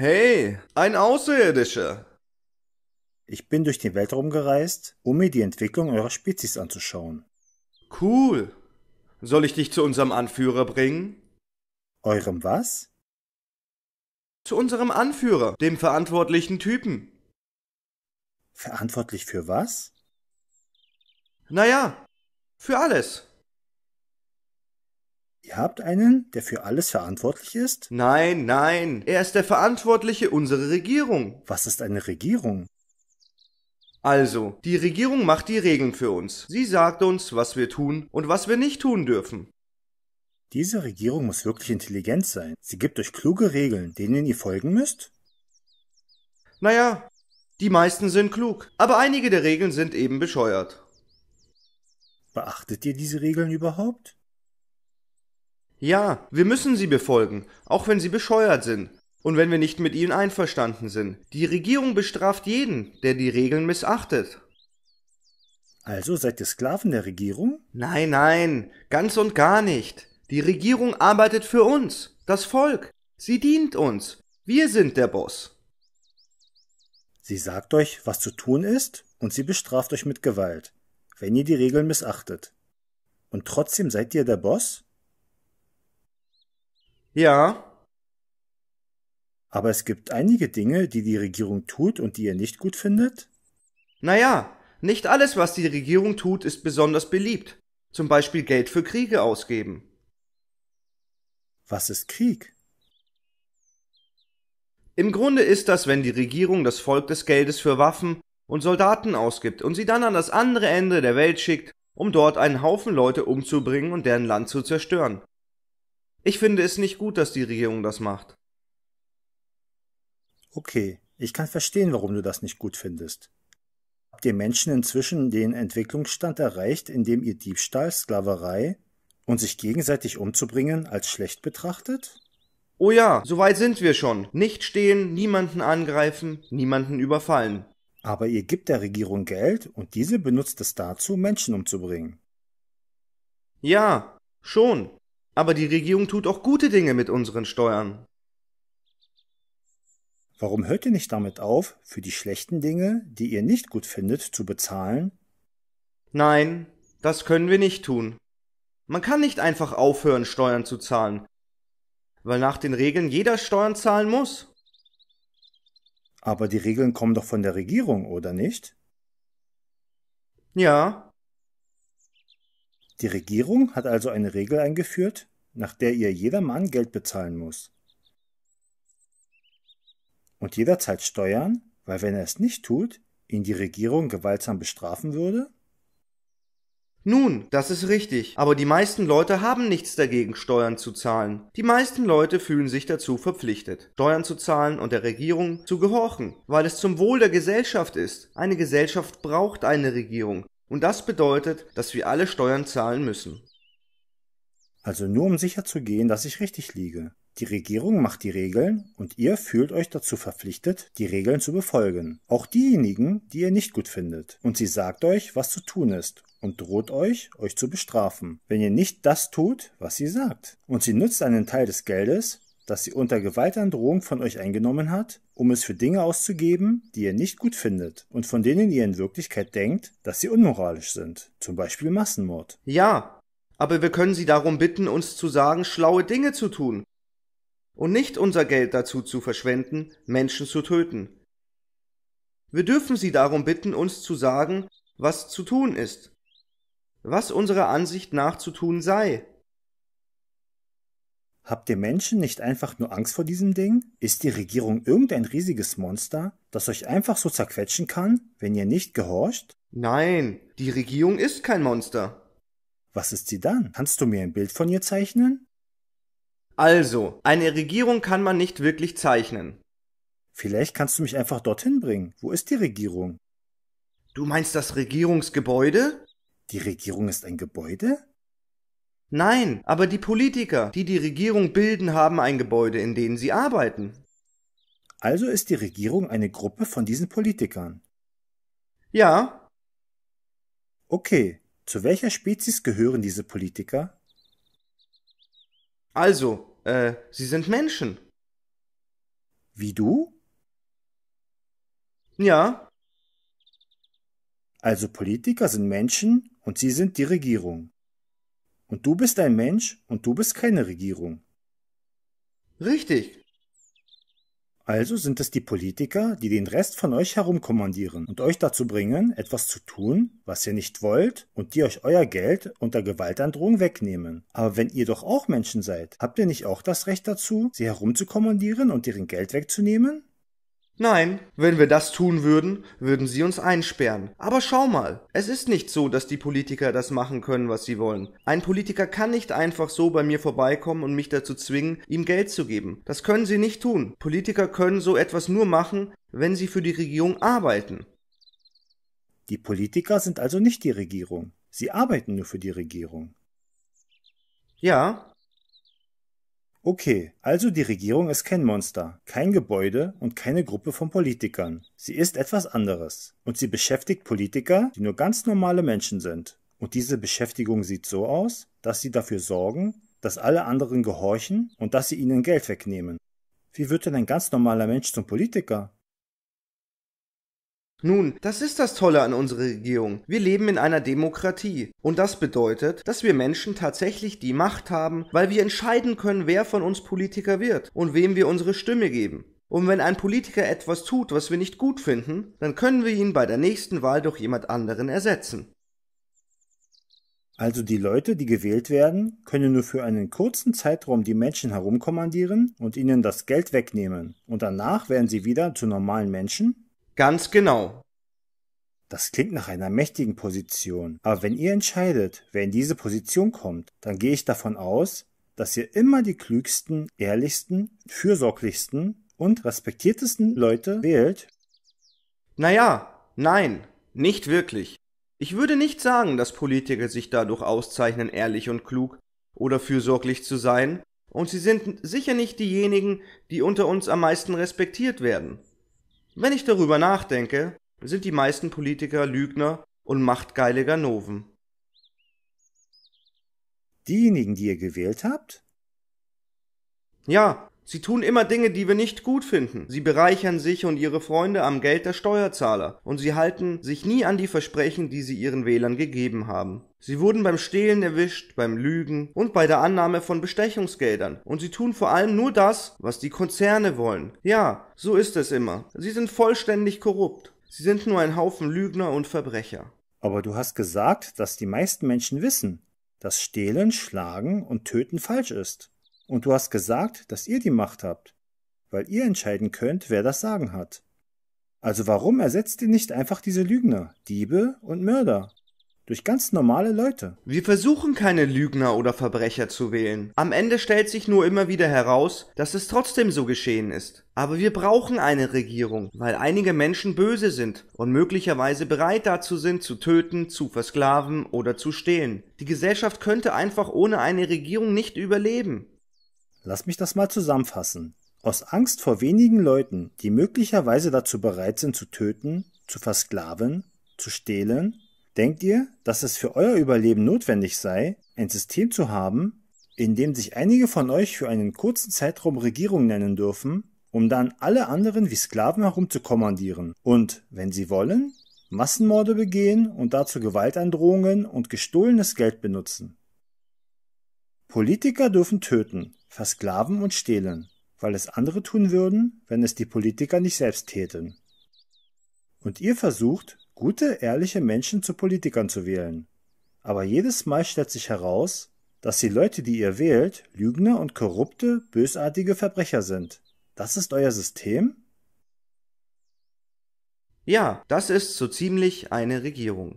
Hey, ein Außerirdischer! Ich bin durch die Welt rumgereist, um mir die Entwicklung eurer Spezies anzuschauen. Cool. Soll ich dich zu unserem Anführer bringen? Eurem was? Zu unserem Anführer, dem verantwortlichen Typen. Verantwortlich für was? Naja, für alles. Ihr habt einen, der für alles verantwortlich ist? Nein, nein, er ist der Verantwortliche unserer Regierung. Was ist eine Regierung? Also, die Regierung macht die Regeln für uns. Sie sagt uns, was wir tun und was wir nicht tun dürfen. Diese Regierung muss wirklich intelligent sein. Sie gibt euch kluge Regeln, denen ihr folgen müsst? Naja, die meisten sind klug, aber einige der Regeln sind eben bescheuert. Beachtet ihr diese Regeln überhaupt? Ja, wir müssen sie befolgen, auch wenn sie bescheuert sind und wenn wir nicht mit ihnen einverstanden sind. Die Regierung bestraft jeden, der die Regeln missachtet. Also seid ihr Sklaven der Regierung? Nein, nein, ganz und gar nicht. Die Regierung arbeitet für uns, das Volk. Sie dient uns. Wir sind der Boss. Sie sagt euch, was zu tun ist, und sie bestraft euch mit Gewalt, wenn ihr die Regeln missachtet. Und trotzdem seid ihr der Boss? Ja. Aber es gibt einige Dinge, die die Regierung tut und die ihr nicht gut findet? Naja, nicht alles, was die Regierung tut, ist besonders beliebt. Zum Beispiel Geld für Kriege ausgeben. Was ist Krieg? Im Grunde ist das, wenn die Regierung das Volk des Geldes für Waffen und Soldaten ausgibt und sie dann an das andere Ende der Welt schickt, um dort einen Haufen Leute umzubringen und deren Land zu zerstören. Ich finde es nicht gut, dass die Regierung das macht. Okay, ich kann verstehen, warum du das nicht gut findest. Habt ihr Menschen inzwischen den Entwicklungsstand erreicht, in dem ihr Diebstahl, Sklaverei und sich gegenseitig umzubringen als schlecht betrachtet? Oh ja, so weit sind wir schon. Nicht stehen, niemanden angreifen, niemanden überfallen. Aber ihr gibt der Regierung Geld und diese benutzt es dazu, Menschen umzubringen. Ja, schon. Aber die Regierung tut auch gute Dinge mit unseren Steuern. Warum hört ihr nicht damit auf, für die schlechten Dinge, die ihr nicht gut findet, zu bezahlen? Nein, das können wir nicht tun. Man kann nicht einfach aufhören, Steuern zu zahlen, weil nach den Regeln jeder Steuern zahlen muss. Aber die Regeln kommen doch von der Regierung, oder nicht? Ja, die Regierung hat also eine Regel eingeführt, nach der ihr jedermann Geld bezahlen muss. Und jederzeit Steuern, weil wenn er es nicht tut, ihn die Regierung gewaltsam bestrafen würde? Nun, das ist richtig, aber die meisten Leute haben nichts dagegen, Steuern zu zahlen. Die meisten Leute fühlen sich dazu verpflichtet, Steuern zu zahlen und der Regierung zu gehorchen, weil es zum Wohl der Gesellschaft ist. Eine Gesellschaft braucht eine Regierung. Und das bedeutet, dass wir alle Steuern zahlen müssen. Also nur um sicher zu gehen, dass ich richtig liege. Die Regierung macht die Regeln und ihr fühlt euch dazu verpflichtet, die Regeln zu befolgen. Auch diejenigen, die ihr nicht gut findet. Und sie sagt euch, was zu tun ist und droht euch, euch zu bestrafen, wenn ihr nicht das tut, was sie sagt. Und sie nützt einen Teil des Geldes, das sie unter Gewaltandrohung von euch eingenommen hat, um es für Dinge auszugeben, die ihr nicht gut findet und von denen ihr in Wirklichkeit denkt, dass sie unmoralisch sind, zum Beispiel Massenmord. Ja, aber wir können sie darum bitten, uns zu sagen, schlaue Dinge zu tun und nicht unser Geld dazu zu verschwenden, Menschen zu töten. Wir dürfen sie darum bitten, uns zu sagen, was zu tun ist, was unserer Ansicht nach zu tun sei. Habt ihr Menschen nicht einfach nur Angst vor diesem Ding? Ist die Regierung irgendein riesiges Monster, das euch einfach so zerquetschen kann, wenn ihr nicht gehorcht? Nein, die Regierung ist kein Monster. Was ist sie dann? Kannst du mir ein Bild von ihr zeichnen? Also, eine Regierung kann man nicht wirklich zeichnen. Vielleicht kannst du mich einfach dorthin bringen. Wo ist die Regierung? Du meinst das Regierungsgebäude? Die Regierung ist ein Gebäude? Nein, aber die Politiker, die die Regierung bilden, haben ein Gebäude, in dem sie arbeiten. Also ist die Regierung eine Gruppe von diesen Politikern. Ja. Okay, zu welcher Spezies gehören diese Politiker? Also, äh, sie sind Menschen. Wie du? Ja. Also Politiker sind Menschen und sie sind die Regierung. Und du bist ein Mensch und du bist keine Regierung. Richtig. Also sind es die Politiker, die den Rest von euch herumkommandieren und euch dazu bringen, etwas zu tun, was ihr nicht wollt, und die euch euer Geld unter Gewaltandrohung wegnehmen. Aber wenn ihr doch auch Menschen seid, habt ihr nicht auch das Recht dazu, sie herumzukommandieren und deren Geld wegzunehmen? Nein, wenn wir das tun würden, würden sie uns einsperren. Aber schau mal, es ist nicht so, dass die Politiker das machen können, was sie wollen. Ein Politiker kann nicht einfach so bei mir vorbeikommen und mich dazu zwingen, ihm Geld zu geben. Das können sie nicht tun. Politiker können so etwas nur machen, wenn sie für die Regierung arbeiten. Die Politiker sind also nicht die Regierung. Sie arbeiten nur für die Regierung. Ja, Okay, also die Regierung ist kein Monster, kein Gebäude und keine Gruppe von Politikern. Sie ist etwas anderes. Und sie beschäftigt Politiker, die nur ganz normale Menschen sind. Und diese Beschäftigung sieht so aus, dass sie dafür sorgen, dass alle anderen gehorchen und dass sie ihnen Geld wegnehmen. Wie wird denn ein ganz normaler Mensch zum Politiker? Nun, das ist das Tolle an unserer Regierung. Wir leben in einer Demokratie. Und das bedeutet, dass wir Menschen tatsächlich die Macht haben, weil wir entscheiden können, wer von uns Politiker wird und wem wir unsere Stimme geben. Und wenn ein Politiker etwas tut, was wir nicht gut finden, dann können wir ihn bei der nächsten Wahl durch jemand anderen ersetzen. Also die Leute, die gewählt werden, können nur für einen kurzen Zeitraum die Menschen herumkommandieren und ihnen das Geld wegnehmen, und danach werden sie wieder zu normalen Menschen? Ganz genau. Das klingt nach einer mächtigen Position. Aber wenn ihr entscheidet, wer in diese Position kommt, dann gehe ich davon aus, dass ihr immer die klügsten, ehrlichsten, fürsorglichsten und respektiertesten Leute wählt? Naja, nein, nicht wirklich. Ich würde nicht sagen, dass Politiker sich dadurch auszeichnen, ehrlich und klug oder fürsorglich zu sein, und sie sind sicher nicht diejenigen, die unter uns am meisten respektiert werden. Wenn ich darüber nachdenke, sind die meisten Politiker Lügner und machtgeile Ganoven. Diejenigen, die ihr gewählt habt? Ja, sie tun immer Dinge, die wir nicht gut finden. Sie bereichern sich und ihre Freunde am Geld der Steuerzahler und sie halten sich nie an die Versprechen, die sie ihren Wählern gegeben haben. Sie wurden beim Stehlen erwischt, beim Lügen und bei der Annahme von Bestechungsgeldern. Und sie tun vor allem nur das, was die Konzerne wollen. Ja, so ist es immer. Sie sind vollständig korrupt. Sie sind nur ein Haufen Lügner und Verbrecher. Aber du hast gesagt, dass die meisten Menschen wissen, dass Stehlen, Schlagen und Töten falsch ist. Und du hast gesagt, dass ihr die Macht habt, weil ihr entscheiden könnt, wer das Sagen hat. Also warum ersetzt ihr nicht einfach diese Lügner, Diebe und Mörder? durch ganz normale Leute. Wir versuchen keine Lügner oder Verbrecher zu wählen. Am Ende stellt sich nur immer wieder heraus, dass es trotzdem so geschehen ist. Aber wir brauchen eine Regierung, weil einige Menschen böse sind und möglicherweise bereit dazu sind, zu töten, zu versklaven oder zu stehlen. Die Gesellschaft könnte einfach ohne eine Regierung nicht überleben. Lass mich das mal zusammenfassen. Aus Angst vor wenigen Leuten, die möglicherweise dazu bereit sind zu töten, zu versklaven, zu stehlen Denkt ihr, dass es für euer Überleben notwendig sei, ein System zu haben, in dem sich einige von euch für einen kurzen Zeitraum Regierung nennen dürfen, um dann alle anderen wie Sklaven herumzukommandieren und, wenn sie wollen, Massenmorde begehen und dazu Gewaltandrohungen und gestohlenes Geld benutzen? Politiker dürfen töten, versklaven und stehlen, weil es andere tun würden, wenn es die Politiker nicht selbst täten. Und ihr versucht, gute, ehrliche Menschen zu Politikern zu wählen. Aber jedes Mal stellt sich heraus, dass die Leute, die ihr wählt, Lügner und korrupte, bösartige Verbrecher sind. Das ist euer System? Ja, das ist so ziemlich eine Regierung.